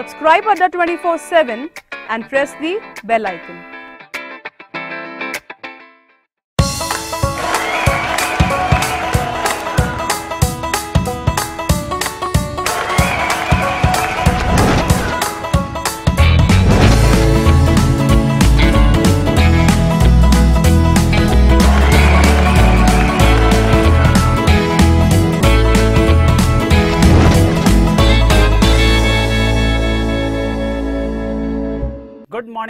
Subscribe under 24-7 and press the bell icon.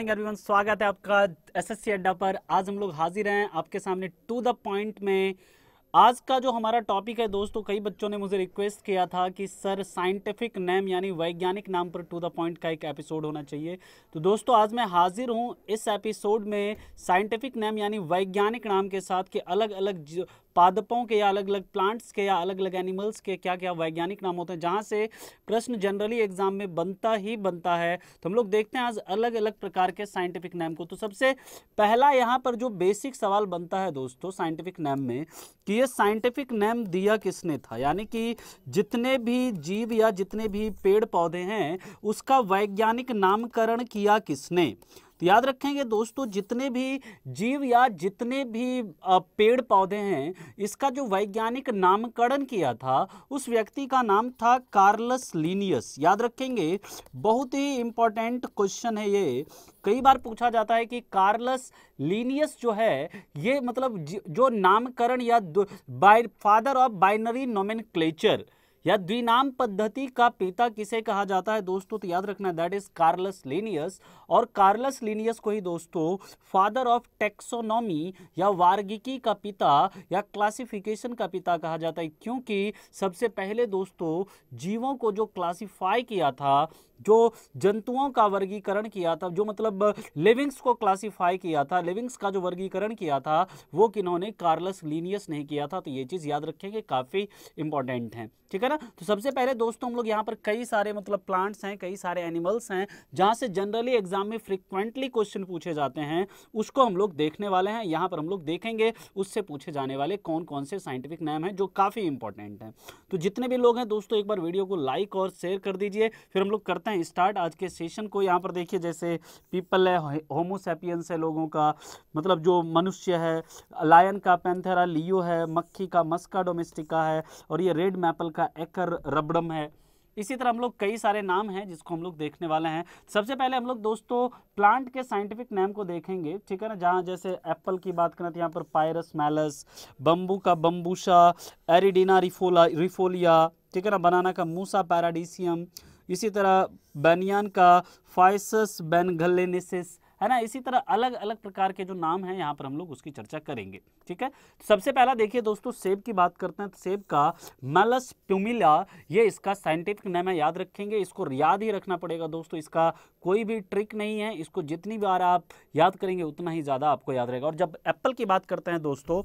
Morning everyone स्वागत है आपका एसएससी अड्डा पर आज हम लोग हाजिर हैं आपके सामने टू द पॉइंट में आज का जो हमारा टॉपिक है दोस्तों कई बच्चों ने मुझे रिक्वेस्ट किया था कि सर साइंटिफिक नेम यानी वैज्ञानिक नाम पर टू द पॉइंट का एक एपिसोड होना चाहिए तो दोस्तों आज मैं हाजिर हूँ इस एपिसोड में साइंटिफिक नेम यानी वैज्ञानिक नाम के साथ के अलग अलग पादपों के या अलग अलग प्लांट्स के या अलग अलग एनिमल्स के क्या क्या वैज्ञानिक नाम होते हैं जहाँ से प्रश्न जनरली एग्जाम में बनता ही बनता है तो हम लोग देखते हैं आज अलग अलग प्रकार के साइंटिफिक नेम को तो सबसे पहला यहाँ पर जो बेसिक सवाल बनता है दोस्तों साइंटिफिक नेम में कि ये साइंटिफिक नेम दिया किसने था यानी कि जितने भी जीव या जितने भी पेड़ पौधे हैं उसका वैज्ञानिक नामकरण किया किसने तो याद रखेंगे दोस्तों जितने भी जीव या जितने भी पेड़ पौधे हैं इसका जो वैज्ञानिक नामकरण किया था उस व्यक्ति का नाम था कार्लस लीनियस याद रखेंगे बहुत ही इम्पोर्टेंट क्वेश्चन है ये कई बार पूछा जाता है कि कार्लस लीनियस जो है ये मतलब जो नामकरण या by father of binary nomenclature या द्विनाम पद्धति का पिता किसे कहा जाता है दोस्तों तो याद रखना दैट इज कार्लस लिनियस और कार्लस लिनियस को ही दोस्तों फादर ऑफ टेक्सोनॉमी या वार्गिकी का पिता या क्लासिफिकेशन का पिता कहा जाता है क्योंकि सबसे पहले दोस्तों जीवों को जो क्लासिफाई किया था जो जंतुओं का वर्गीकरण किया था जो मतलब लिविंग्स को क्लासिफाई किया था लिविंग्स का जो वर्गीकरण किया था वो किन्होंने कार्लस लीनियस ने किया था तो ये चीज़ याद रखें कि काफ़ी इंपॉर्टेंट है ठीक है ना तो सबसे पहले दोस्तों हम लोग यहाँ पर कई सारे मतलब प्लांट्स हैं कई सारे एनिमल्स हैं जहाँ से जनरली एग्जाम में फ्रिक्वेंटली क्वेश्चन पूछे जाते हैं उसको हम लोग देखने वाले हैं यहाँ पर हम लोग देखेंगे उससे पूछे जाने वाले कौन कौन से साइंटिफिक नेम हैं जो काफ़ी इंपॉर्टेंट हैं तो जितने भी लोग हैं दोस्तों एक बार वीडियो को लाइक और शेयर कर दीजिए फिर हम लोग करते हैं करते हैं स्टार्ट आज के सेशन को यहाँ पर देखिए जैसे पीपल है होमोसेपियंस है लोगों का मतलब जो मनुष्य है लायन का पेंथेरा लियो है मक्खी का मस्का डोमेस्टिका है और ये रेड मैपल का एकर रबड़म है इसी तरह हम लोग कई सारे नाम हैं जिसको हम लोग देखने वाले हैं सबसे पहले हम लोग दोस्तों प्लांट के साइंटिफिक नेम को देखेंगे ठीक है ना जहाँ जैसे एप्पल की बात करें तो यहाँ पर पायरस मैलस बम्बू का बम्बूशा एरिडिना रिफोला रिफोलिया ठीक है ना बनाना का मूसा पैराडीसियम इसी तरह बनियान का फाइसस बेनगलेनिसिस है ना इसी तरह अलग अलग प्रकार के जो नाम हैं यहाँ पर हम लोग उसकी चर्चा करेंगे ठीक है सबसे पहला देखिए दोस्तों सेब की बात करते हैं तो सेब का मेलस प्यूमिला ये इसका साइंटिफिक नेम है याद रखेंगे इसको याद ही रखना पड़ेगा दोस्तों इसका कोई भी ट्रिक नहीं है इसको जितनी बार आप याद करेंगे उतना ही ज़्यादा आपको याद रहेगा और जब एप्पल की बात करते हैं दोस्तों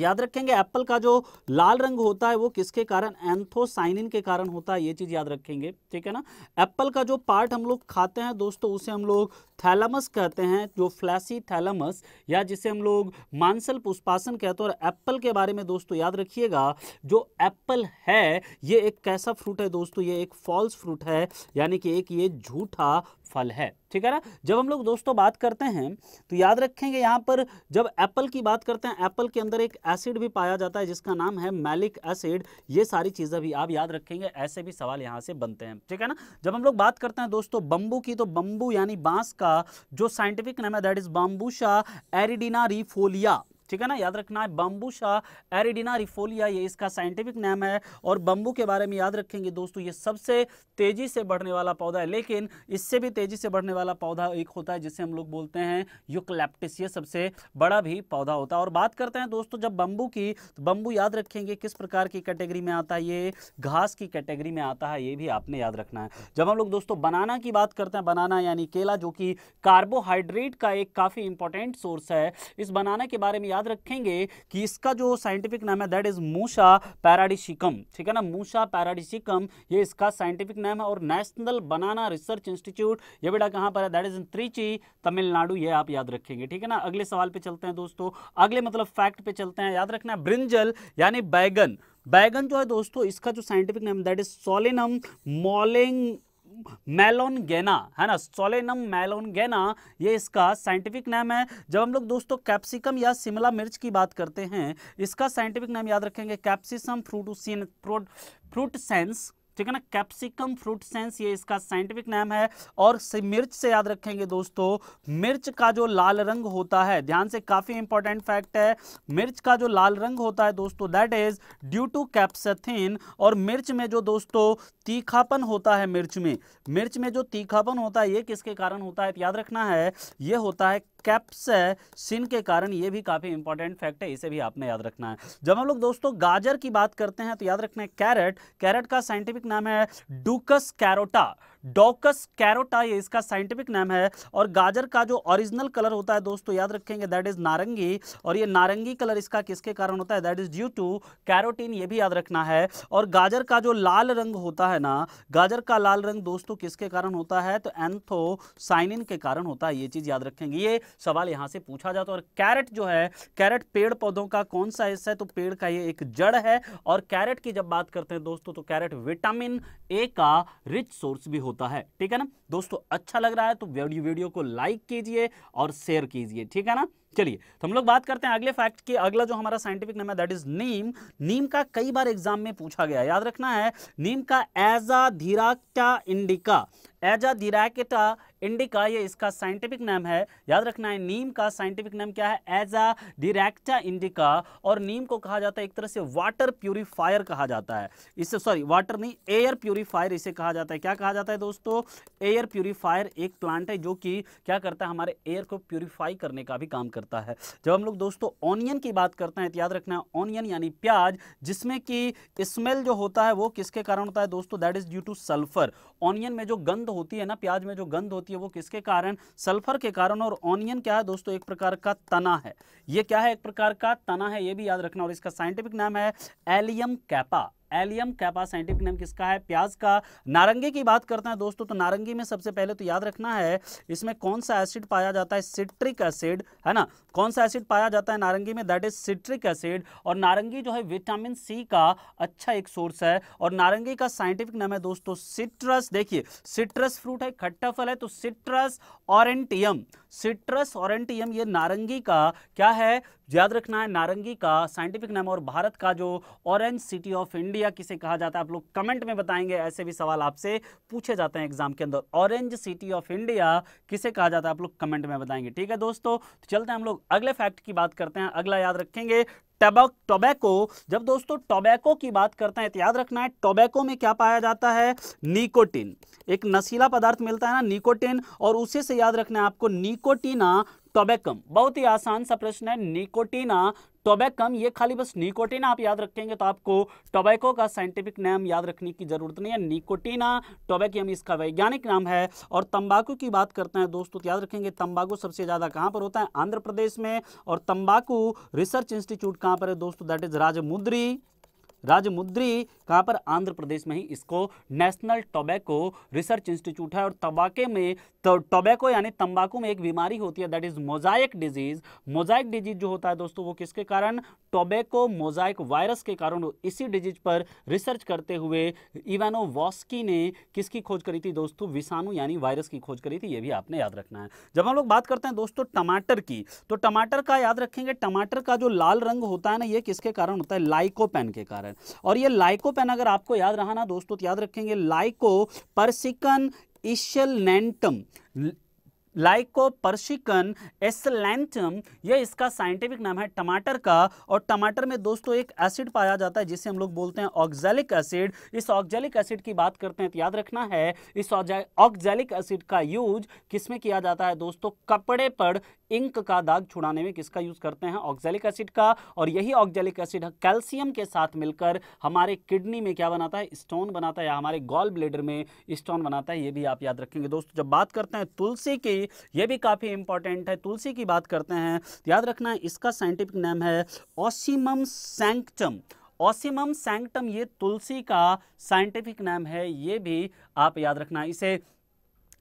याद रखेंगे एप्पल का जो लाल रंग होता है वो किसके कारण एंथोसाइनिन के कारण होता है ये चीज़ याद रखेंगे ठीक है ना एप्पल का जो पार्ट हम लोग खाते हैं दोस्तों उसे हम लोग थैलमस कहते हैं जो फ्लैसी थैलमस या जिसे हम लोग मांसल पुष्पासन कहते हैं और एप्पल के बारे में दोस्तों याद रखिएगा जो एप्पल है ये एक कैसा फ्रूट है दोस्तों ये एक फॉल्स फ्रूट है यानी कि एक ये झूठा फल है ठीक है ना जब हम लोग दोस्तों बात करते हैं तो याद रखेंगे यहाँ पर जब एप्पल की बात करते हैं एप्पल के अंदर एक एसिड भी पाया जाता है जिसका नाम है मैलिक एसिड ये सारी चीज़ें भी आप याद रखेंगे ऐसे भी सवाल यहाँ से बनते हैं ठीक है ना जब हम लोग बात करते हैं दोस्तों बम्बू की तो बम्बू यानी बांस का जो साइंटिफिक नेम है दैट इज बाम्बूशा एरिडिना रिफोलिया ठीक है ना याद रखना है बम्बूशा एरिडिना रिफोलिया ये इसका साइंटिफिक नेम है और बम्बू के बारे में याद रखेंगे दोस्तों ये सबसे तेजी से बढ़ने वाला पौधा है लेकिन इससे भी तेजी से बढ़ने वाला पौधा एक होता है जिसे हम लोग बोलते हैं यूकलेप्टिस ये सबसे बड़ा भी पौधा होता है और बात करते हैं दोस्तों जब बम्बू की तो बम्बू याद रखेंगे किस प्रकार की कैटेगरी में आता है ये घास की कैटेगरी में आता है ये भी आपने याद रखना है जब हम लोग दोस्तों बनाना की बात करते हैं बनाना यानी केला जो कि कार्बोहाइड्रेट का एक काफ़ी इंपॉर्टेंट सोर्स है इस बनाना के बारे में याद याद रखेंगे कि इसका जो साइंटिफिक नाम है दैट इज मूसा पैराडिशिकम ठीक है ना मूसा पैराडिशिकम ये इसका साइंटिफिक नाम है और नेशनल बनाना रिसर्च इंस्टीट्यूट ये बेटा कहाँ पर है that is in Trichy Tamil Nadu ये आप याद रखेंगे ठीक है ना अगले सवाल पे चलते हैं दोस्तों अगले मतलब फैक्ट पे चलते हैं याद रखना है ब्रिंजल यानी बैगन बैगन जो है दोस्तों इसका जो साइंटिफिक नाम दैट इज सोलिनम मॉलिंग मेलोन गेना है ना सोलेनम मेलोन गेना ये इसका साइंटिफिक नेम है जब हम लोग दोस्तों कैप्सिकम या शिमला मिर्च की बात करते हैं इसका साइंटिफिक नेम याद रखेंगे Capsicum frutescens fruit frutescens ठीक है ना कैप्सिकम फ्रूट सेंस ये इसका साइंटिफिक नाम है और से मिर्च से याद रखेंगे दोस्तों मिर्च का जो लाल रंग होता है ध्यान से काफ़ी इंपॉर्टेंट फैक्ट है मिर्च का जो लाल रंग होता है दोस्तों that is due to capsanthin और मिर्च में जो दोस्तों तीखापन होता है मिर्च में मिर्च में जो तीखापन होता है ये किसके कारण होता है याद रखना है ये होता है कैप्स सिन के कारण ये भी काफ़ी इंपॉर्टेंट फैक्ट है इसे भी आपने याद रखना है जब हम लोग दोस्तों गाजर की बात करते हैं तो याद रखना है कैरेट कैरेट का साइंटिफिक नाम है डूकस कैरोटा डॉकस कैरोटा ये इसका साइंटिफिक नाम है और गाजर का जो ओरिजिनल कलर होता है दोस्तों याद रखेंगे दैट इज नारंगी और ये नारंगी कलर इसका किसके कारण होता है that is due to carotene ये भी याद रखना है और गाजर का जो लाल रंग होता है ना गाजर का लाल रंग दोस्तों किसके कारण होता है तो एंथोसाइनिन के कारण होता है ये चीज याद रखेंगे ये सवाल यहाँ से पूछा जाता है और कैरेट जो है कैरेट पेड़ पौधों का कौन सा हिस्सा है तो पेड़ का ये एक जड़ है और कैरेट की जब बात करते हैं दोस्तों तो कैरेट विटामिन ए का रिच सोर्स भी होता होता है ठीक है ना दोस्तों अच्छा लग रहा है तो वीडियो को लाइक कीजिए और शेयर कीजिए ठीक है ना चलिए तो हम लोग बात करते हैं अगले फैक्ट की अगला जो हमारा साइंटिफिक नेम है दैट इज नीम नीम का कई बार एग्जाम में पूछा गया याद रखना है नीम का एजा धीराक्टा इंडिका एजा धीराकेटा इंडिका ये इसका साइंटिफिक नाम है याद रखना है नीम का साइंटिफिक नाम क्या है एजा डिरेक्टा इंडिका और नीम को कहा जाता है एक तरह से वाटर प्यूरिफायर कहा जाता है इससे सॉरी वाटर नहीं एयर प्यूरिफायर इसे कहा जाता है क्या कहा जाता है दोस्तों एयर प्यूरिफायर एक प्लांट है जो कि क्या करता है हमारे एयर को प्यूरिफाई करने का भी काम करता करता है जब हम लोग दोस्तों ऑनियन की बात करते हैं तो याद रखना है ऑनियन यानी प्याज जिसमें कि स्मेल जो होता है वो किसके कारण होता है दोस्तों that is due to sulphur onion में जो गंध होती है ना प्याज में जो गंध होती है वो किसके कारण सल्फर के कारण और ऑनियन क्या है दोस्तों एक प्रकार का तना है ये क्या है एक प्रकार का तना है ये भी याद रखना और इसका साइंटिफिक नाम है Allium cepa Allium cepa scientific name किसका है प्याज का नारंगी की बात करते हैं दोस्तों तो नारंगी में सबसे पहले तो याद रखना है इसमें कौन सा एसिड पाया जाता है सिट्रिक एसिड है ना कौन सा एसिड पाया जाता है नारंगी में दैट इज सिट्रिक एसिड और नारंगी जो है विटामिन सी का अच्छा एक सोर्स है और नारंगी का साइंटिफिक नाम है दोस्तों सिट्रस देखिए सिट्रस फ्रूट है खट्टा फल है तो सिट्रस ऑरेंटियम सिट्रस ऑरेंटियम ये नारंगी का क्या है याद रखना है नारंगी का साइंटिफिक नाम और भारत का जो ऑरेंज सिटी ऑफ इंडिया किसे कहा जाता है आप लोग कमेंट में बताएंगे ऐसे भी सवाल आपसे पूछे जाते हैं एग्जाम के अंदर ऑरेंज सिटी ऑफ इंडिया किसे कहा जाता है आप लोग कमेंट में बताएंगे ठीक है दोस्तों तो चलते हैं हम लोग अगले फैक्ट की बात करते हैं अगला याद रखेंगे टोबैको जब दोस्तों टोबैको की बात करते हैं तो याद रखना है टोबैको में क्या पाया जाता है निकोटिन एक नशीला पदार्थ मिलता है ना निकोटिन और उसे से याद रखना है आपको निकोटिना टोबेकम बहुत ही आसान सा प्रश्न है निकोटीना टोबैकम ये खाली बस निकोटीना आप याद रखेंगे तो आपको टोबैको का साइंटिफिक नाम याद रखने की जरूरत नहीं है निकोटीना टोबैकम इसका वैज्ञानिक नाम है और तंबाकू की बात करते हैं दोस्तों तो याद रखेंगे तंबाकू सबसे ज़्यादा कहाँ पर होता है आंध्र प्रदेश में और तंबाकू रिसर्च इंस्टीट्यूट कहाँ पर है दोस्तों दैट इज राजमुद्री राजमुद्री कहाँ पर आंध्र प्रदेश में ही इसको नेशनल टोबैको रिसर्च इंस्टीट्यूट है और तबाके में टोबैको यानी तंबाकू में एक बीमारी होती है that is mosaic disease mosaic disease जो होता है दोस्तों वो किसके कारण टोबैको मोजाइक वायरस के कारण इसी डिजीज पर रिसर्च करते हुए इवानो वॉस्की ने किसकी खोज करी थी दोस्तों विषाणु यानी वायरस की खोज करी थी ये भी आपने याद रखना है जब हम लोग बात करते हैं दोस्तों टमाटर की तो टमाटर का याद रखेंगे टमाटर का जो लाल रंग होता है ना ये किसके कारण होता है लाइकोपेन के कारण और ये लाइकोपेन परसिकन अगर आपको याद रहा ना दोस्तों तो याद रखेंगे लाइको परसिकन इशलनेंटम लाइको परसिकन एसलैंटम यह इसका साइंटिफिक नाम है टमाटर का और टमाटर में दोस्तों एक एसिड पाया जाता है जिसे हम लोग बोलते हैं ऑक्जेलिक एसिड इस ऑक्जेलिक एसिड की बात करते हैं तो याद रखना है इस ऑक्जेलिक एसिड का यूज किसमें किया जाता है दोस्तों कपड़े पर इंक का दाग छुड़ाने में किसका यूज करते हैं ऑक्जेलिक एसिड का और यही ऑक्जेलिक एसिड कैल्शियम के साथ मिलकर हमारे किडनी में क्या बनाता है स्टोन बनाता है या हमारे गॉल ब्लेडर में स्टोन बनाता है ये भी आप याद रखेंगे दोस्तों जब बात करते हैं तुलसी की ये भी काफ़ी इंपॉर्टेंट है तुलसी की बात करते हैं याद रखना है इसका साइंटिफिक नेम है ऑसिमम सैंक्टम ऑसिमम सैंक्टम ये तुलसी का साइंटिफिक नेम है ये भी आप याद रखना इसे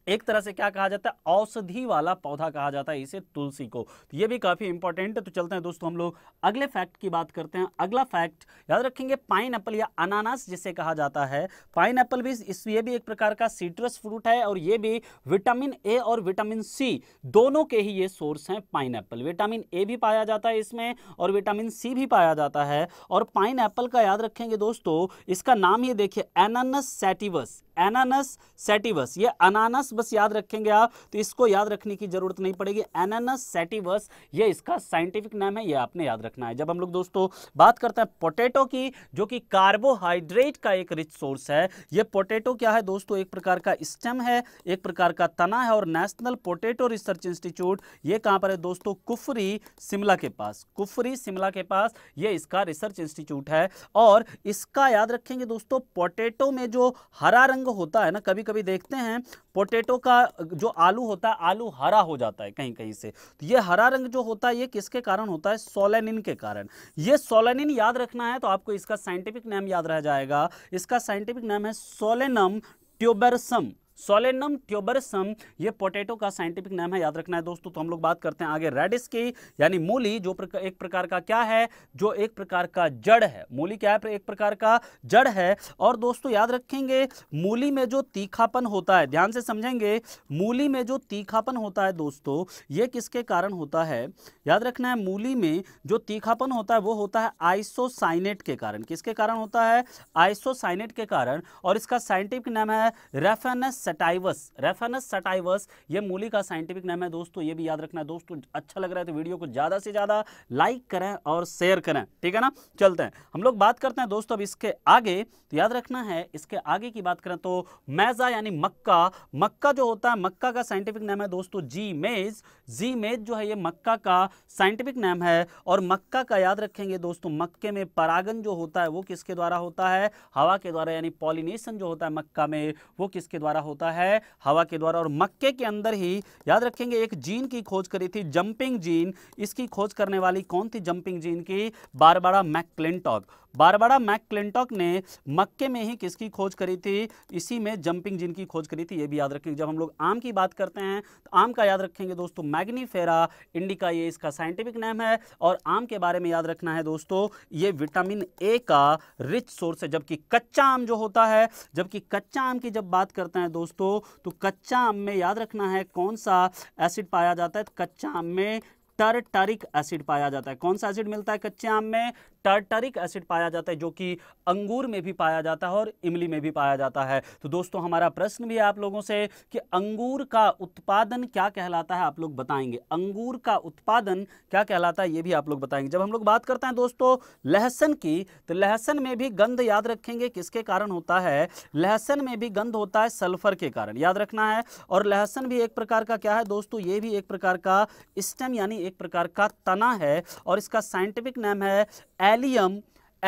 एक तरह से क्या कहा जाता है औषधि वाला पौधा कहा जाता है इसे तुलसी को तो ये भी काफ़ी इंपॉर्टेंट है तो चलते हैं दोस्तों हम लोग अगले फैक्ट की बात करते हैं अगला फैक्ट याद रखेंगे पाइन एप्पल या अनानास जिसे कहा जाता है पाइन भी इस ये भी एक प्रकार का सीट्रस फ्रूट है और ये भी विटामिन ए और विटामिन सी दोनों के ही ये सोर्स हैं पाइन विटामिन ए भी पाया जाता है इसमें और विटामिन सी भी पाया जाता है और पाइन का याद रखेंगे दोस्तों इसका नाम ही देखिए एनानस सैटिवस एनानस सेटिवस ये अनानस बस याद रखेंगे आप तो इसको याद रखने की जरूरत नहीं पड़ेगी एनानस सेटिवस ये इसका साइंटिफिक नाम है ये आपने याद रखना है जब हम लोग दोस्तों बात करते हैं पोटैटो की जो कि कार्बोहाइड्रेट का एक रिच सोर्स है ये पोटैटो क्या है दोस्तों एक प्रकार का स्टेम है एक प्रकार का तना है और नेशनल पोटैटो रिसर्च इंस्टीट्यूट ये कहाँ पर है दोस्तों कुफरी शिमला के पास कुफरी शिमला के पास ये इसका रिसर्च इंस्टीट्यूट है और इसका याद रखेंगे दोस्तों पोटैटो में जो हरा रंग जो होता है ना कभी कभी देखते हैं पोटेटो का जो आलू होता है आलू हरा हो जाता है कहीं कहीं से तो ये हरा रंग जो होता है ये किसके कारण होता है सोलेनिन के कारण ये सोलेनिन याद रखना है तो आपको इसका साइंटिफिक नेम याद रह जाएगा इसका साइंटिफिक नेम है सोलेनम ट्यूबरसम सोलेनम ट्यूबरसम ये पोटैटो का साइंटिफिक नाम है याद रखना है दोस्तों तो हम लोग बात करते हैं आगे रेडिस की यानी मूली जो प्रकार, एक प्रकार का क्या है जो एक प्रकार का जड़ है मूली क्या है एक प्रकार का जड़ है और दोस्तों याद रखेंगे मूली में जो तीखापन होता है ध्यान से समझेंगे मूली में जो तीखापन होता है दोस्तों ये किसके कारण होता है याद रखना है मूली में जो तीखापन होता है वो होता है आइसोसाइनेट के कारण किसके कारण होता है आइसोसाइनेट के कारण और इसका साइंटिफिक नाम है रेफेनस सटाइवस रेफेनस सटाइवस ये मूली का साइंटिफिक नाम है दोस्तों ये भी याद रखना है दोस्तों अच्छा लग रहा है तो वीडियो को ज़्यादा से ज़्यादा लाइक करें और शेयर करें ठीक है ना चलते हैं हम लोग बात करते हैं दोस्तों अब इसके आगे तो याद रखना है इसके आगे की बात करें तो मैजा यानी मक्का मक्का जो होता है मक्का का साइंटिफिक नाम है दोस्तों जी मेज जी मेज जो है ये मक्का का साइंटिफिक नाम है और मक्का का याद रखेंगे दोस्तों मक्के में परागन जो होता है वो किसके द्वारा होता है हवा के द्वारा यानी पॉलिनेशन जो होता है मक्का में वो किसके द्वारा होता है हवा के द्वारा और मक्के के अंदर ही याद रखेंगे एक जीन की खोज करी थी जंपिंग जीन इसकी खोज करने वाली कौन थी जंपिंग जीन की Barbara McClintock Barbara McClintock ने मक्के में ही किसकी खोज करी थी इसी में जंपिंग जिन की खोज करी थी ये भी याद रखेंगे जब हम लोग आम की बात करते हैं तो आम का याद रखेंगे दोस्तों मैग्नीफेरा इंडिका ये इसका साइंटिफिक नेम है और आम के बारे में याद रखना है दोस्तों ये विटामिन ए का रिच सोर्स है जबकि कच्चा आम जो होता है जबकि कच्चा आम की जब बात करते हैं दोस्तों तो कच्चा आम में याद रखना है कौन सा एसिड पाया जाता है तो कच्चा आम में टर्टरिक एसिड पाया जाता है कौन सा एसिड मिलता है कच्चे आम में टार्टरिक एसिड पाया जाता है जो कि अंगूर में भी पाया जाता है और इमली में भी पाया जाता है तो दोस्तों हमारा प्रश्न भी है आप लोगों से कि अंगूर का उत्पादन क्या कहलाता है आप लोग बताएंगे अंगूर का उत्पादन क्या कहलाता है ये भी आप लोग बताएंगे जब हम लोग बात करते हैं दोस्तों लहसन की तो लहसन में भी गंध याद रखेंगे किसके कारण होता है लहसन में भी गंध होता है सल्फर के कारण याद रखना है और लहसन भी एक प्रकार का क्या है दोस्तों ये भी एक प्रकार का स्टेम यानी एक प्रकार का तना है और इसका साइंटिफिक नेम है एलियम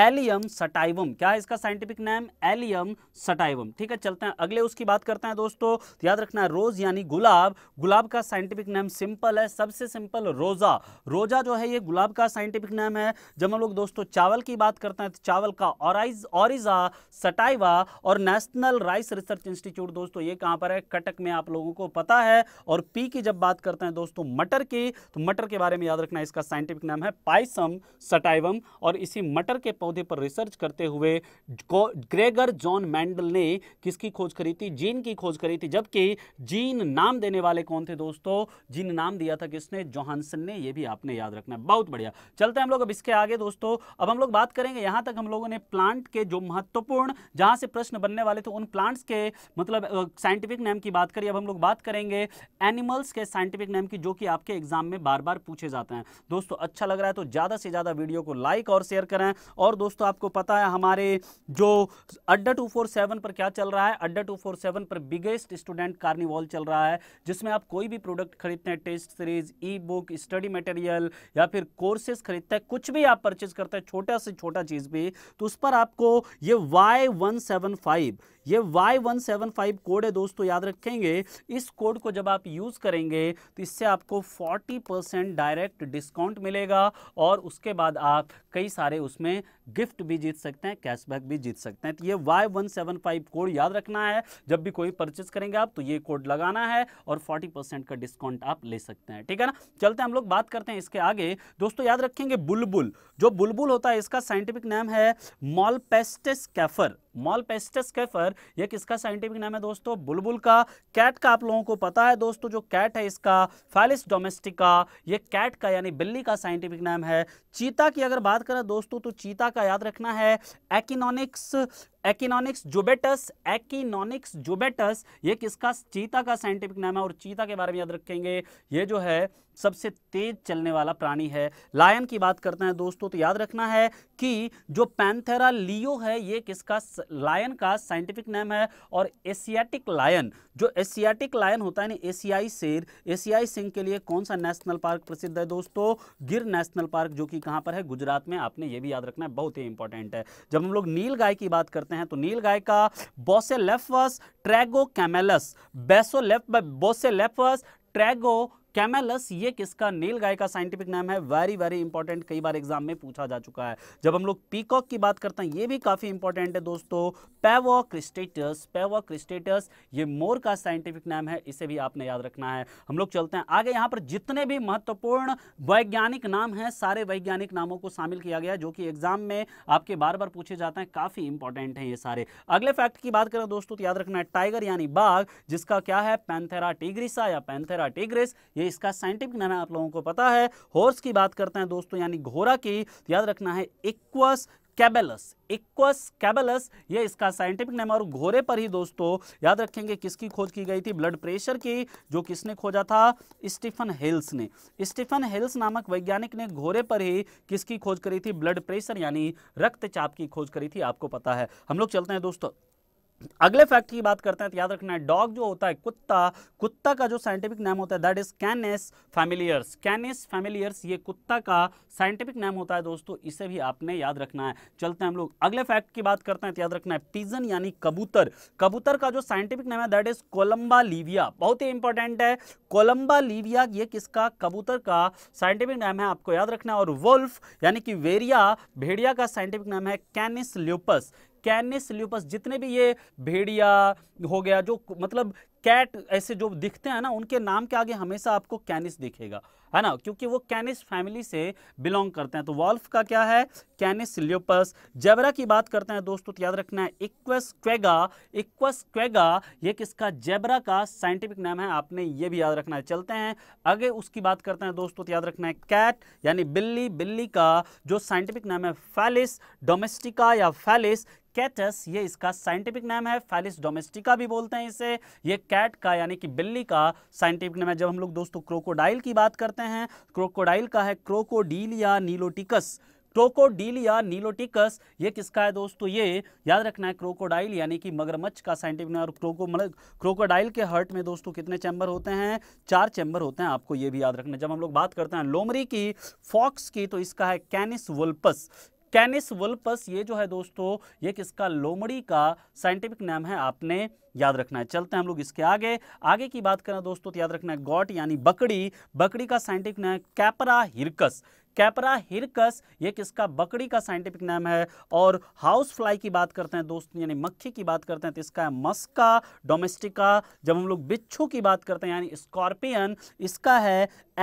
एलियम सटाइवम क्या है इसका साइंटिफिक नाम एलियम सटाइवम ठीक है चलते हैं अगले उसकी बात करते हैं दोस्तों याद रखना है रोज यानी गुलाब गुलाब का साइंटिफिक नाम सिंपल है सबसे सिंपल रोजा रोजा जो है ये गुलाब का साइंटिफिक नाम है जब हम लोग दोस्तों चावल की बात करते हैं तो चावल का ऑराइज ऑरिजा सटाइवा और नेशनल राइस रिसर्च इंस्टीट्यूट दोस्तों ये कहाँ पर है कटक में आप लोगों को पता है और पी की जब बात करते हैं दोस्तों मटर की तो मटर के बारे में याद रखना इसका साइंटिफिक नाम है पाइसम सटाइवम और इसी मटर के पौधे पर रिसर्च करते हुए ग्रेगर जॉन मैंडल ने किसकी खोज करी थी जीन की खोज करी थी जबकि जीन नाम देने वाले कौन थे दोस्तों जीन नाम दिया था किसने जोहानसन ने यह भी आपने याद रखना है बहुत बढ़िया चलते हैं हम लोग अब इसके आगे दोस्तों अब हम लोग बात करेंगे यहां तक हम लोगों ने प्लांट के जो महत्वपूर्ण जहां से प्रश्न बनने वाले थे उन प्लांट्स के मतलब साइंटिफिक नेम की बात करिए अब हम लोग बात करेंगे एनिमल्स के साइंटिफिक नेम की जो कि आपके एग्जाम में बार बार पूछे जाते हैं दोस्तों अच्छा लग रहा है तो ज़्यादा से ज़्यादा वीडियो को लाइक और शेयर करें और और दोस्तों आपको पता है हमारे जो अड्डा टू फोर सेवन पर क्या चल रहा है अड्डा टू फोर सेवन पर बिगेस्ट स्टूडेंट कार्निवॉल चल रहा है जिसमें आप कोई भी प्रोडक्ट खरीदते हैं test series ebook study material या फिर कोर्सेज खरीदते हैं कुछ भी आप परचेज करते हैं छोटा से छोटा चीज़ भी तो उस पर आपको ये वाई ये Y175 कोड है दोस्तों याद रखेंगे इस कोड को जब आप यूज़ करेंगे तो इससे आपको 40% डायरेक्ट डिस्काउंट मिलेगा और उसके बाद आप कई सारे उसमें गिफ्ट भी जीत सकते हैं कैशबैक भी जीत सकते हैं तो ये Y one seven five code याद रखना है जब भी कोई परचेज करेंगे आप तो ये कोड लगाना है और फोर्टी परसेंट का डिस्काउंट आप ले सकते हैं ठीक है ना चलते हैं हम लोग बात करते हैं इसके आगे दोस्तों याद रखेंगे बुलबुल जो बुलबुल होता है इसका साइंटिफिक नेम है मॉलपेस्टिस कैफर मॉलपेस्टस कैफर यह किसका साइंटिफिक नाम है दोस्तों बुलबुल का कैट का आप लोगों को पता है दोस्तों जो कैट है इसका फैलिस डोमेस्टिका ये कैट का यानी बिल्ली का साइंटिफिक नाम है चीता की अगर बात करें दोस्तों तो चीता का याद रखना है एकिनोनिक्स एकिनोनिक्स जुबेटस एकिनोनिक्स जुबेटस ये किसका चीता का साइंटिफिक नाम है और चीता के बारे में याद रखेंगे ये जो है सबसे तेज चलने वाला प्राणी है लायन की बात करते हैं दोस्तों तो याद रखना है कि जो पैंथेरा लियो है ये किसका लायन का साइंटिफिक नेम है और एशियाटिक लायन जो एशियाटिक लायन होता है ना एशियाई शेर एशियाई सिंह के लिए कौन सा नेशनल पार्क प्रसिद्ध है दोस्तों गिर नेशनल पार्क जो कि कहाँ पर है गुजरात में आपने ये भी याद रखना है बहुत ही इंपॉर्टेंट है जब हम लोग नील गाय की बात करते हैं तो नील गाय का बोसेलेफस ट्रैगो कैमेलस बेसोलेफ बोसेलेफस ट्रैगो कैमेलस ये किसका नील गाय का साइंटिफिक नाम है वेरी वेरी इंपॉर्टेंट कई बार एग्जाम में पूछा जा चुका है जब हम लोग पीकॉक की बात करते हैं ये भी काफ़ी इंपॉर्टेंट है दोस्तों पैवो क्रिस्टेटस पैवो क्रिस्टेटस ये मोर का साइंटिफिक नाम है इसे भी आपने याद रखना है हम लोग चलते हैं आगे यहाँ पर जितने भी महत्वपूर्ण वैज्ञानिक नाम है सारे वैज्ञानिक नामों को शामिल किया गया जो कि एग्जाम में आपके बार बार पूछे जाते हैं काफ़ी इंपॉर्टेंट है ये सारे अगले फैक्ट की बात करें दोस्तों तो याद रखना है टाइगर यानी बाघ जिसका क्या है पैंथेरा टिग्रिसा या पैंथेरा टिग्रिस ये ये इसका साइंटिफिक नाम आप लोगों को पता है हॉर्स की बात करते हैं दोस्तों यानी घोरा की याद रखना है इक्वस कैबेलस इक्वस कैबेलस ये इसका साइंटिफिक नेम और घोरे पर ही दोस्तों याद रखेंगे किसकी खोज की गई थी ब्लड प्रेशर की जो किसने खोजा था स्टीफन हेल्स ने स्टीफन हेल्स नामक वैज्ञानिक ने घोरे पर ही किसकी खोज करी थी ब्लड प्रेशर यानी रक्तचाप की खोज करी थी आपको पता है हम लोग चलते हैं दोस्तों अगले फैक्ट की बात करते हैं तो याद रखना है डॉग जो होता है कुत्ता कुत्ता का जो साइंटिफिक नाम होता है that is Canis familiaris Canis familiaris ये कुत्ता का साइंटिफिक नाम होता है दोस्तों इसे भी आपने याद रखना है चलते हैं हम लोग अगले फैक्ट की बात करते हैं तो याद रखना है पिजन यानी कबूतर कबूतर का जो साइंटिफिक नाम है दैट इज कोलम्बा लीविया बहुत ही इंपॉर्टेंट है कोलम्बा लीविया ये किसका कबूतर का साइंटिफिक नाम है आपको याद रखना है और वुल्फ यानी कि वेरिया भेड़िया का साइंटिफिक नाम है कैनिस ल्यूपस कैनिस ल्यूपस जितने भी ये भेड़िया हो गया जो मतलब कैट ऐसे जो दिखते हैं ना उनके नाम के आगे हमेशा आपको कैनिस दिखेगा है ना क्योंकि वो कैनिस फैमिली से बिलोंग करते हैं तो वॉल्फ का क्या है कैनिस लियोपस जेबरा की बात करते हैं दोस्तों तो याद रखना है इक्वस क्वेगा इक्वस क्वेगा ये किसका जेबरा का साइंटिफिक नाम है आपने ये भी याद रखना है चलते हैं आगे उसकी बात करते हैं दोस्तों तो याद रखना है कैट यानी बिल्ली बिल्ली का जो साइंटिफिक नाम है फैलिस डोमेस्टिका या फैलिस कैटस ये इसका साइंटिफिक नाम है फैलिस डोमेस्टिका भी बोलते हैं इसे ये कैट का यानी कि बिल्ली का साइंटिफिक नाम है जब हम लोग दोस्तों क्रोकोडाइल की बात करते हैं करते हैं क्रोकोडाइल का है क्रोकोडील या नीलोटिकस क्रोकोडील या नीलोटिकस ये किसका है दोस्तों ये याद रखना है क्रोकोडाइल यानी कि मगरमच्छ का साइंटिफिक नाम और क्रोको मतलब क्रोकोडाइल के हर्ट में दोस्तों कितने चैम्बर होते हैं चार चैम्बर होते हैं आपको ये भी याद रखना जब हम लोग बात करते हैं लोमरी की फॉक्स की तो इसका है कैनिस वुल्पस कैनिस वुल्पस ये जो है दोस्तों ये किसका लोमड़ी का साइंटिफिक नाम है आपने याद रखना है चलते हैं हम लोग इसके आगे आगे की बात करें दोस्तों तो याद रखना है गॉट यानी बकड़ी बकड़ी का साइंटिफिक नाम है कैपरा हिरकस कैपरा हिरकस ये किसका बकड़ी का साइंटिफिक नाम है और हाउस फ्लाई की बात करते हैं दोस्त यानी मक्खी की बात करते हैं तो इसका है मस्का डोमेस्टिका जब हम लोग बिच्छू की बात करते हैं यानी स्कॉर्पियन इसका है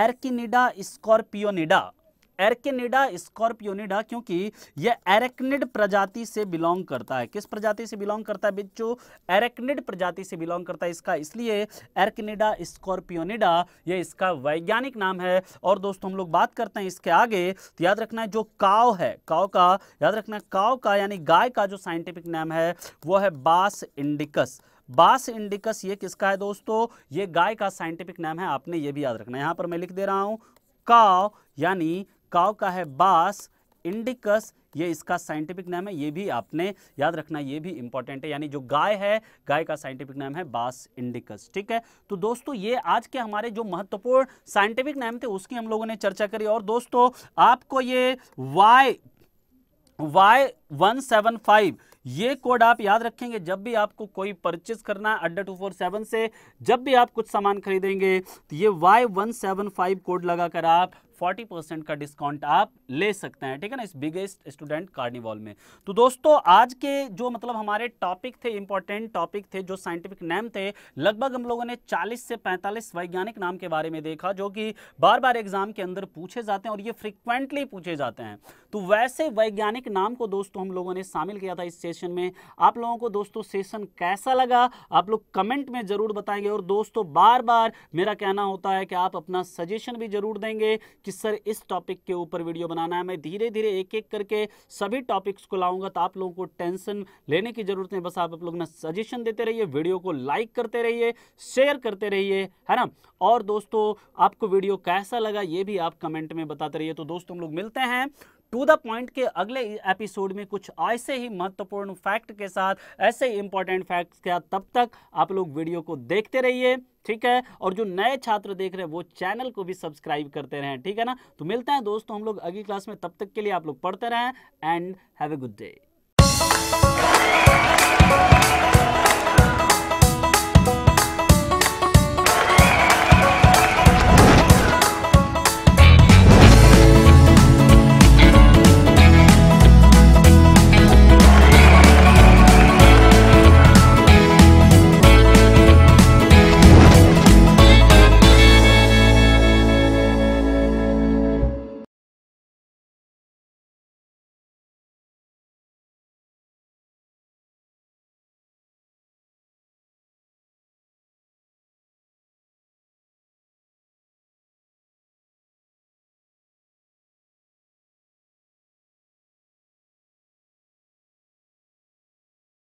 एर्किनिडा स्कॉर्पियोनिडा एरकेनिडा स्कॉर्पियोनिडा क्योंकि यह एरेक्निड प्रजाति से बिलोंग करता है किस प्रजाति से बिलोंग करता है बच्चों एरेक्निड प्रजाति से बिलोंग करता है इसका इसलिए एरकेनिडा स्कॉर्पियोनिडा यह इसका वैज्ञानिक नाम है और दोस्तों हम लोग बात करते हैं इसके आगे तो याद रखना है जो काव है काव का याद रखना काव का यानी गाय का जो साइंटिफिक नाम है वो है बास इंडिकस बास इंडिकस ये किसका है दोस्तों ये गाय का साइंटिफिक नाम है आपने ये भी याद रखना है यहां पर मैं लिख दे रहा हूं काव यानी काव का है बास इंडिकस ये इसका साइंटिफिक नाम है ये भी आपने याद रखना ये भी इंपॉर्टेंट है यानी जो गाय है गाय का साइंटिफिक नाम है बास इंडिकस ठीक है तो दोस्तों ये आज के हमारे जो महत्वपूर्ण साइंटिफिक नाम थे उसकी हम लोगों ने चर्चा करी और दोस्तों आपको ये Y Y one seven five ये कोड आप याद रखेंगे जब भी आपको कोई परचेज करना अड्डा टू फोर सेवन से जब भी आप कुछ सामान खरीदेंगे तो ये Y one seven five code लगाकर आप 40 परसेंट का डिस्काउंट आप ले सकते हैं ठीक है ना इस बिगेस्ट स्टूडेंट कार्निवाल में तो दोस्तों आज के जो मतलब हमारे टॉपिक थे इंपॉर्टेंट टॉपिक थे जो साइंटिफिक नेम थे लगभग हम लोगों ने 40 से 45 वैज्ञानिक नाम के बारे में देखा जो कि बार बार एग्जाम के अंदर पूछे जाते हैं और ये फ्रिक्वेंटली पूछे जाते हैं तो वैसे वैज्ञानिक नाम को दोस्तों हम लोगों ने शामिल किया था इस सेशन में आप लोगों को दोस्तों सेशन कैसा लगा आप लोग कमेंट में ज़रूर बताएंगे और दोस्तों बार बार मेरा कहना होता है कि आप अपना सजेशन भी ज़रूर देंगे कि सर इस टॉपिक के ऊपर वीडियो बनाना है मैं धीरे धीरे एक एक करके सभी टॉपिक्स को लाऊंगा तो आप लोगों को टेंशन लेने की ज़रूरत नहीं बस आप लोग ना सजेशन देते रहिए वीडियो को लाइक करते रहिए शेयर करते रहिए है ना और दोस्तों आपको वीडियो कैसा लगा ये भी आप कमेंट में बताते रहिए तो दोस्तों हम लोग मिलते हैं टू द पॉइंट के अगले एपिसोड में कुछ ऐसे ही महत्वपूर्ण फैक्ट के साथ ऐसे ही इंपॉर्टेंट फैक्ट के साथ तब तक आप लोग वीडियो को देखते रहिए ठीक है और जो नए छात्र देख रहे हैं वो चैनल को भी सब्सक्राइब करते रहें ठीक है ना तो मिलते हैं दोस्तों हम लोग अगली क्लास में तब तक के लिए आप लोग पढ़ते रहें and have a good day